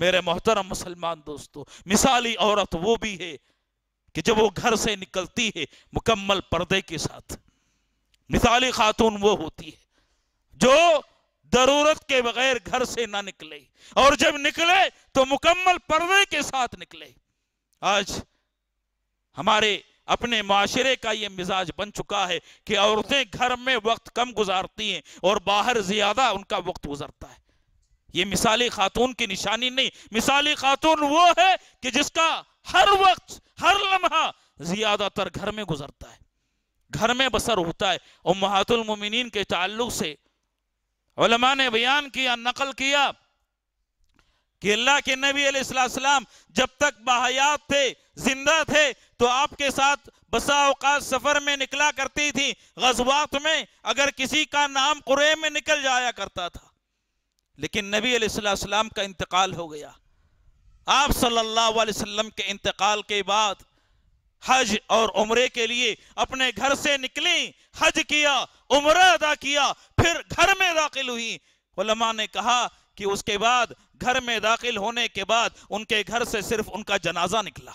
मेरे मोहतरम मुसलमान दोस्तों मिसाली औरत वो भी है कि जब वो घर से निकलती है मुकम्मल पर्दे के साथ मिसाली खातून वो होती है जो जरूरत के बगैर घर से ना निकले और जब निकले तो मुकम्मल पर्दे के साथ निकले आज हमारे अपने माशरे का ये मिजाज बन चुका है कि औरतें घर में वक्त कम गुजारती हैं और बाहर ज्यादा उनका वक्त गुजरता है ये मिसाली खातून की निशानी नहीं मिसाली खातून वो है कि जिसका हर वक्त हर लम्हा ज्यादातर घर में गुजरता है घर में बसर होता है और महातुलमिन के ताल्लुक से उलमा ने बयान किया नकल किया कि अल्लाह के नबी अलैहिस्सलाम जब तक बाहयात थे जिंदा थे तो आपके साथ बसा सफर में निकला करती थी गजवात में अगर किसी का नाम कुरे में निकल जाया करता था लेकिन नबी अलैहिस्सलाम का इंतकाल हो गया आप सल्लल्लाहु अलैहि वसल्लम के इंतकाल के बाद हज और उम्रे के लिए अपने घर से निकली हज किया उम्र अदा किया फिर घर में दाखिल हुई उलमा ने कहा कि उसके बाद घर में दाखिल होने के बाद उनके घर से सिर्फ उनका जनाजा निकला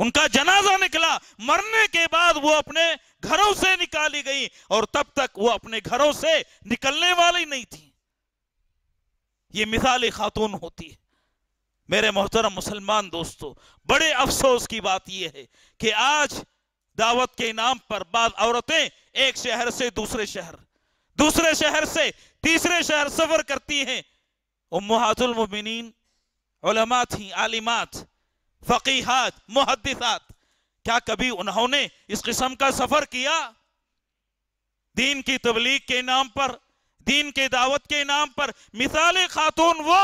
उनका जनाजा निकला मरने के बाद वो अपने घरों से निकाली गई और तब तक वो अपने घरों से निकलने वाली नहीं थी ये मिसाली खातून होती है मेरे मोहतरम मुसलमान दोस्तों बड़े अफसोस की बात यह है कि आज दावत के नाम पर बाद औरतें एक शहर से दूसरे शहर दूसरे शहर से तीसरे शहर सफर करती हैं उम्मातुलमिन उलमा थी आलिमात फकीहत मुहदसात क्या कभी उन्होंने इस किस्म का सफर किया दीन की तबलीग के नाम पर दीन के दावत के नाम पर मिसाल खातून वो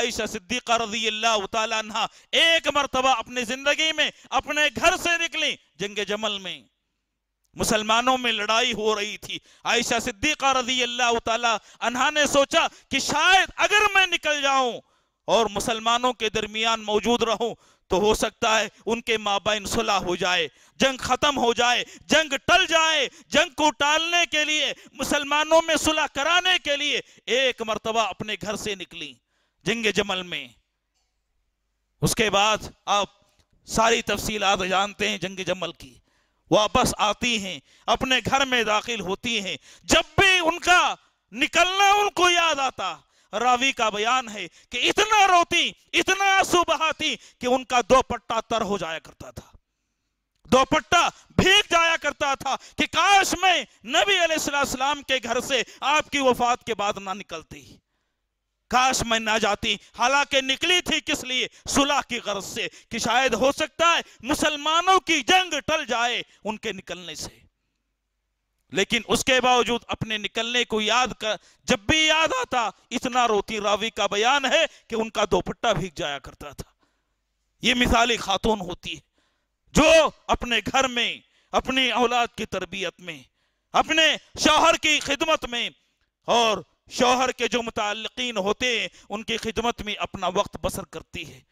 आयशा सिद्दीका रजी अल्लाह एक मरतबा अपनी जिंदगी में अपने घर से निकली जंग जमल में मुसलमानों में लड़ाई हो रही थी आयशा सिद्दीका रजी अल्लाह तहा ने सोचा कि शायद अगर मैं निकल जाऊं और मुसलमानों के दरमियान मौजूद रहूं तो हो सकता है उनके बहन सुलह हो जाए जंग ख़त्म हो जाए जंग टल जाए जंग को टालने के लिए मुसलमानों में सुलह कराने के लिए एक मरतबा अपने घर से निकली जंग जमल में उसके बाद आप सारी तफसील आप जानते हैं जंग जमल की वापस आती हैं अपने घर में दाखिल होती हैं जब भी उनका निकलना उनको याद आता रावी का बयान है कि इतना रोती इतना आंसू बहाती कि उनका दोपट्टा तर हो जाया करता था दोपट्टा भीग जाया करता था कि काश मैं नबी अलैहिस्सलाम के घर से आपकी वफात के बाद ना निकलती काश मैं ना जाती हालांकि निकली थी किस लिए सुलह की गर्ज से कि शायद हो सकता है मुसलमानों की जंग टल जाए उनके निकलने से लेकिन उसके बावजूद अपने निकलने को याद कर जब भी याद आता इतना रोती रावी का बयान है कि उनका दोपट्टा भीग जाया करता था ये मिसाली खातून होती है जो अपने घर में अपनी औलाद की तरबियत में अपने शौहर की खिदमत में और शौहर के जो मुतलकिन होते हैं उनकी खिदमत में अपना वक्त बसर करती है